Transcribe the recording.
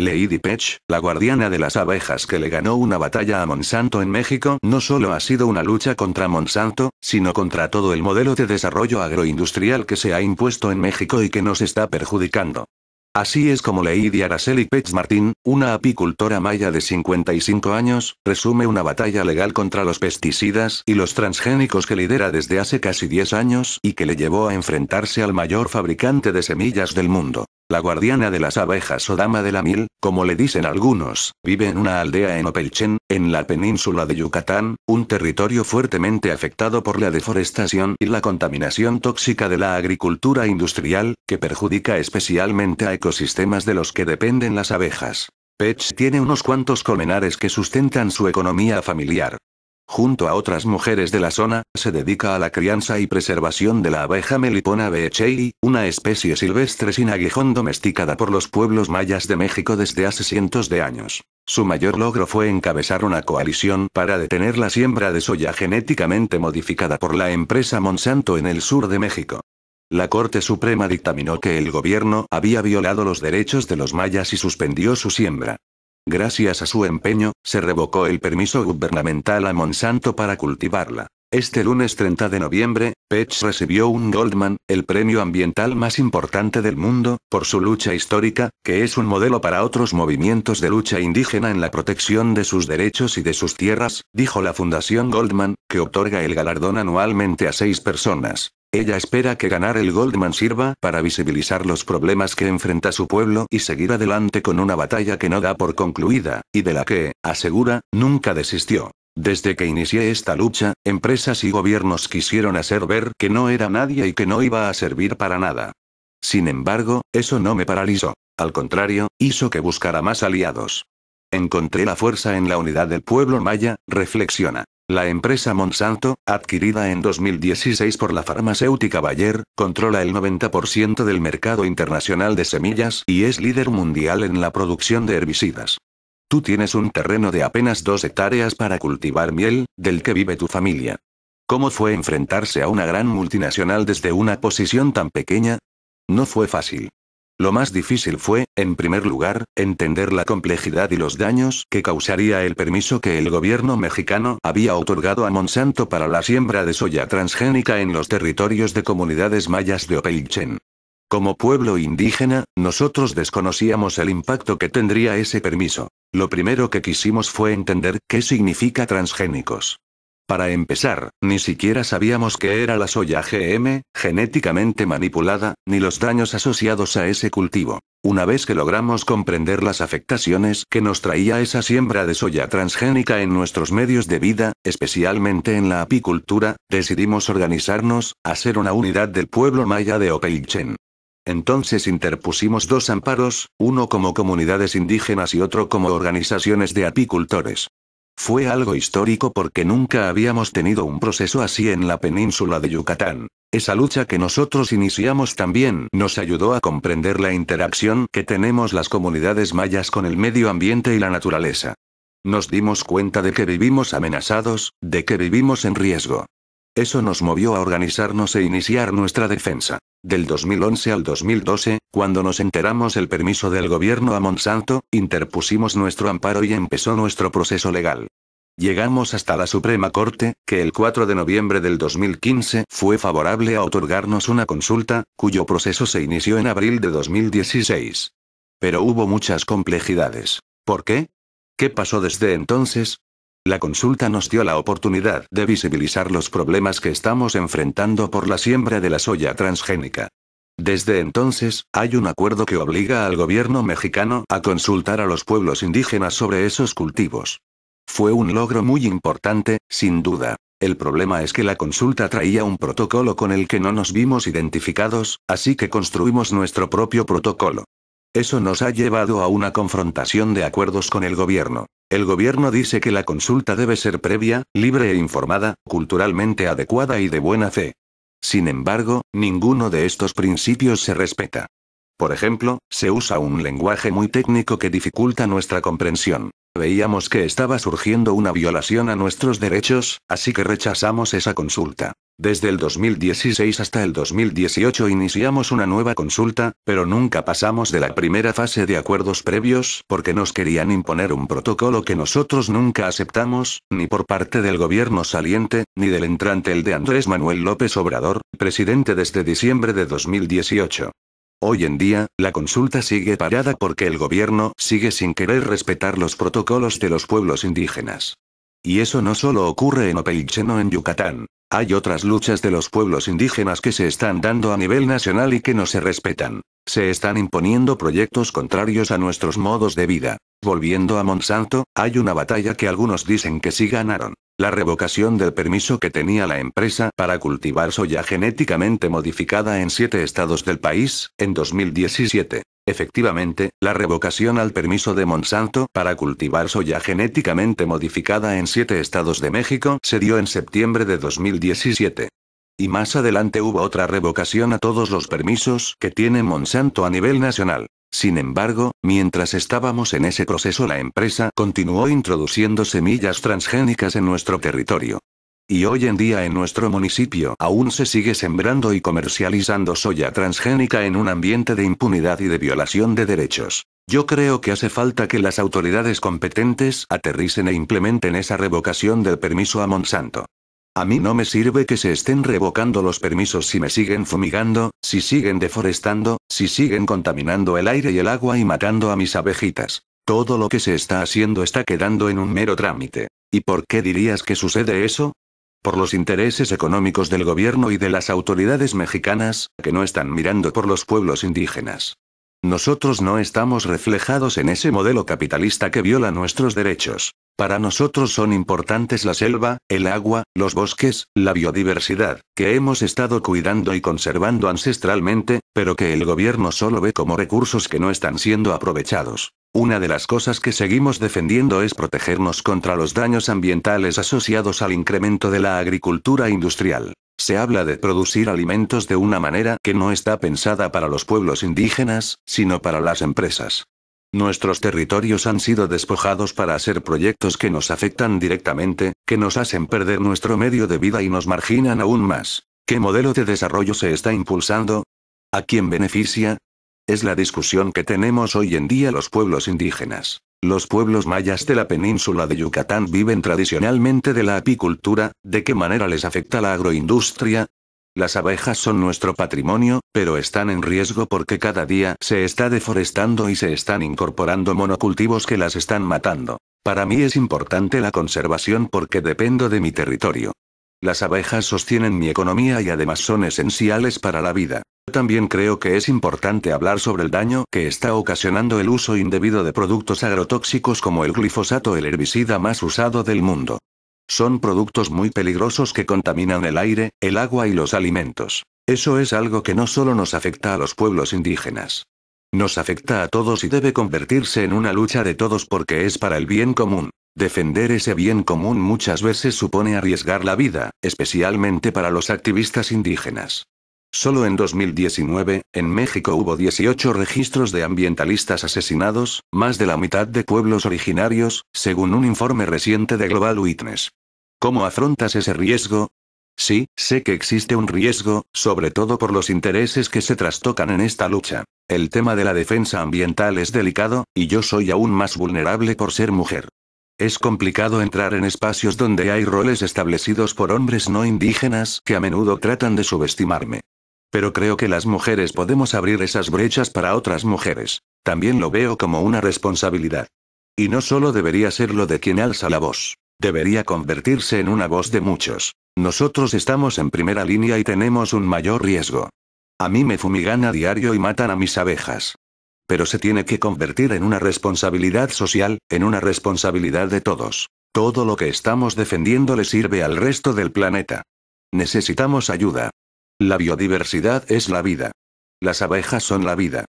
Lady Pech, la guardiana de las abejas que le ganó una batalla a Monsanto en México, no solo ha sido una lucha contra Monsanto, sino contra todo el modelo de desarrollo agroindustrial que se ha impuesto en México y que nos está perjudicando. Así es como Lady Araceli Pech Martín, una apicultora maya de 55 años, resume una batalla legal contra los pesticidas y los transgénicos que lidera desde hace casi 10 años y que le llevó a enfrentarse al mayor fabricante de semillas del mundo. La guardiana de las abejas o dama de la miel, como le dicen algunos, vive en una aldea en Opelchen, en la península de Yucatán, un territorio fuertemente afectado por la deforestación y la contaminación tóxica de la agricultura industrial, que perjudica especialmente a ecosistemas de los que dependen las abejas. Pech tiene unos cuantos colmenares que sustentan su economía familiar. Junto a otras mujeres de la zona, se dedica a la crianza y preservación de la abeja Melipona beechei, una especie silvestre sin aguijón domesticada por los pueblos mayas de México desde hace cientos de años. Su mayor logro fue encabezar una coalición para detener la siembra de soya genéticamente modificada por la empresa Monsanto en el sur de México. La Corte Suprema dictaminó que el gobierno había violado los derechos de los mayas y suspendió su siembra. Gracias a su empeño, se revocó el permiso gubernamental a Monsanto para cultivarla. Este lunes 30 de noviembre, Pech recibió un Goldman, el premio ambiental más importante del mundo, por su lucha histórica, que es un modelo para otros movimientos de lucha indígena en la protección de sus derechos y de sus tierras, dijo la Fundación Goldman, que otorga el galardón anualmente a seis personas. Ella espera que ganar el Goldman sirva para visibilizar los problemas que enfrenta su pueblo y seguir adelante con una batalla que no da por concluida, y de la que, asegura, nunca desistió. Desde que inicié esta lucha, empresas y gobiernos quisieron hacer ver que no era nadie y que no iba a servir para nada. Sin embargo, eso no me paralizó. Al contrario, hizo que buscara más aliados. Encontré la fuerza en la unidad del pueblo maya, reflexiona. La empresa Monsanto, adquirida en 2016 por la farmacéutica Bayer, controla el 90% del mercado internacional de semillas y es líder mundial en la producción de herbicidas. Tú tienes un terreno de apenas dos hectáreas para cultivar miel, del que vive tu familia. ¿Cómo fue enfrentarse a una gran multinacional desde una posición tan pequeña? No fue fácil. Lo más difícil fue, en primer lugar, entender la complejidad y los daños que causaría el permiso que el gobierno mexicano había otorgado a Monsanto para la siembra de soya transgénica en los territorios de comunidades mayas de Opeychen. Como pueblo indígena, nosotros desconocíamos el impacto que tendría ese permiso. Lo primero que quisimos fue entender qué significa transgénicos. Para empezar, ni siquiera sabíamos que era la soya GM, genéticamente manipulada, ni los daños asociados a ese cultivo. Una vez que logramos comprender las afectaciones que nos traía esa siembra de soya transgénica en nuestros medios de vida, especialmente en la apicultura, decidimos organizarnos, a hacer una unidad del pueblo maya de Opeichen. Entonces interpusimos dos amparos, uno como comunidades indígenas y otro como organizaciones de apicultores. Fue algo histórico porque nunca habíamos tenido un proceso así en la península de Yucatán. Esa lucha que nosotros iniciamos también nos ayudó a comprender la interacción que tenemos las comunidades mayas con el medio ambiente y la naturaleza. Nos dimos cuenta de que vivimos amenazados, de que vivimos en riesgo. Eso nos movió a organizarnos e iniciar nuestra defensa. Del 2011 al 2012, cuando nos enteramos el permiso del gobierno a Monsanto, interpusimos nuestro amparo y empezó nuestro proceso legal. Llegamos hasta la Suprema Corte, que el 4 de noviembre del 2015 fue favorable a otorgarnos una consulta, cuyo proceso se inició en abril de 2016. Pero hubo muchas complejidades. ¿Por qué? ¿Qué pasó desde entonces? La consulta nos dio la oportunidad de visibilizar los problemas que estamos enfrentando por la siembra de la soya transgénica. Desde entonces, hay un acuerdo que obliga al gobierno mexicano a consultar a los pueblos indígenas sobre esos cultivos. Fue un logro muy importante, sin duda. El problema es que la consulta traía un protocolo con el que no nos vimos identificados, así que construimos nuestro propio protocolo. Eso nos ha llevado a una confrontación de acuerdos con el gobierno. El gobierno dice que la consulta debe ser previa, libre e informada, culturalmente adecuada y de buena fe. Sin embargo, ninguno de estos principios se respeta. Por ejemplo, se usa un lenguaje muy técnico que dificulta nuestra comprensión. Veíamos que estaba surgiendo una violación a nuestros derechos, así que rechazamos esa consulta. Desde el 2016 hasta el 2018 iniciamos una nueva consulta, pero nunca pasamos de la primera fase de acuerdos previos porque nos querían imponer un protocolo que nosotros nunca aceptamos, ni por parte del gobierno saliente, ni del entrante el de Andrés Manuel López Obrador, presidente desde diciembre de 2018. Hoy en día, la consulta sigue parada porque el gobierno sigue sin querer respetar los protocolos de los pueblos indígenas. Y eso no solo ocurre en Opelicheno en Yucatán. Hay otras luchas de los pueblos indígenas que se están dando a nivel nacional y que no se respetan. Se están imponiendo proyectos contrarios a nuestros modos de vida. Volviendo a Monsanto, hay una batalla que algunos dicen que sí ganaron, la revocación del permiso que tenía la empresa para cultivar soya genéticamente modificada en siete estados del país, en 2017. Efectivamente, la revocación al permiso de Monsanto para cultivar soya genéticamente modificada en siete estados de México se dio en septiembre de 2017. Y más adelante hubo otra revocación a todos los permisos que tiene Monsanto a nivel nacional. Sin embargo, mientras estábamos en ese proceso la empresa continuó introduciendo semillas transgénicas en nuestro territorio. Y hoy en día en nuestro municipio aún se sigue sembrando y comercializando soya transgénica en un ambiente de impunidad y de violación de derechos. Yo creo que hace falta que las autoridades competentes aterricen e implementen esa revocación del permiso a Monsanto. A mí no me sirve que se estén revocando los permisos si me siguen fumigando, si siguen deforestando, si siguen contaminando el aire y el agua y matando a mis abejitas. Todo lo que se está haciendo está quedando en un mero trámite. ¿Y por qué dirías que sucede eso? Por los intereses económicos del gobierno y de las autoridades mexicanas, que no están mirando por los pueblos indígenas. Nosotros no estamos reflejados en ese modelo capitalista que viola nuestros derechos. Para nosotros son importantes la selva, el agua, los bosques, la biodiversidad, que hemos estado cuidando y conservando ancestralmente, pero que el gobierno solo ve como recursos que no están siendo aprovechados. Una de las cosas que seguimos defendiendo es protegernos contra los daños ambientales asociados al incremento de la agricultura industrial. Se habla de producir alimentos de una manera que no está pensada para los pueblos indígenas, sino para las empresas. Nuestros territorios han sido despojados para hacer proyectos que nos afectan directamente, que nos hacen perder nuestro medio de vida y nos marginan aún más. ¿Qué modelo de desarrollo se está impulsando? ¿A quién beneficia? Es la discusión que tenemos hoy en día los pueblos indígenas. Los pueblos mayas de la península de Yucatán viven tradicionalmente de la apicultura, ¿de qué manera les afecta la agroindustria? Las abejas son nuestro patrimonio, pero están en riesgo porque cada día se está deforestando y se están incorporando monocultivos que las están matando. Para mí es importante la conservación porque dependo de mi territorio. Las abejas sostienen mi economía y además son esenciales para la vida. También creo que es importante hablar sobre el daño que está ocasionando el uso indebido de productos agrotóxicos como el glifosato, el herbicida más usado del mundo. Son productos muy peligrosos que contaminan el aire, el agua y los alimentos. Eso es algo que no solo nos afecta a los pueblos indígenas. Nos afecta a todos y debe convertirse en una lucha de todos porque es para el bien común. Defender ese bien común muchas veces supone arriesgar la vida, especialmente para los activistas indígenas. Solo en 2019, en México hubo 18 registros de ambientalistas asesinados, más de la mitad de pueblos originarios, según un informe reciente de Global Witness. ¿Cómo afrontas ese riesgo? Sí, sé que existe un riesgo, sobre todo por los intereses que se trastocan en esta lucha. El tema de la defensa ambiental es delicado, y yo soy aún más vulnerable por ser mujer. Es complicado entrar en espacios donde hay roles establecidos por hombres no indígenas que a menudo tratan de subestimarme. Pero creo que las mujeres podemos abrir esas brechas para otras mujeres. También lo veo como una responsabilidad. Y no solo debería ser lo de quien alza la voz. Debería convertirse en una voz de muchos. Nosotros estamos en primera línea y tenemos un mayor riesgo. A mí me fumigan a diario y matan a mis abejas. Pero se tiene que convertir en una responsabilidad social, en una responsabilidad de todos. Todo lo que estamos defendiendo le sirve al resto del planeta. Necesitamos ayuda, la biodiversidad es la vida. Las abejas son la vida.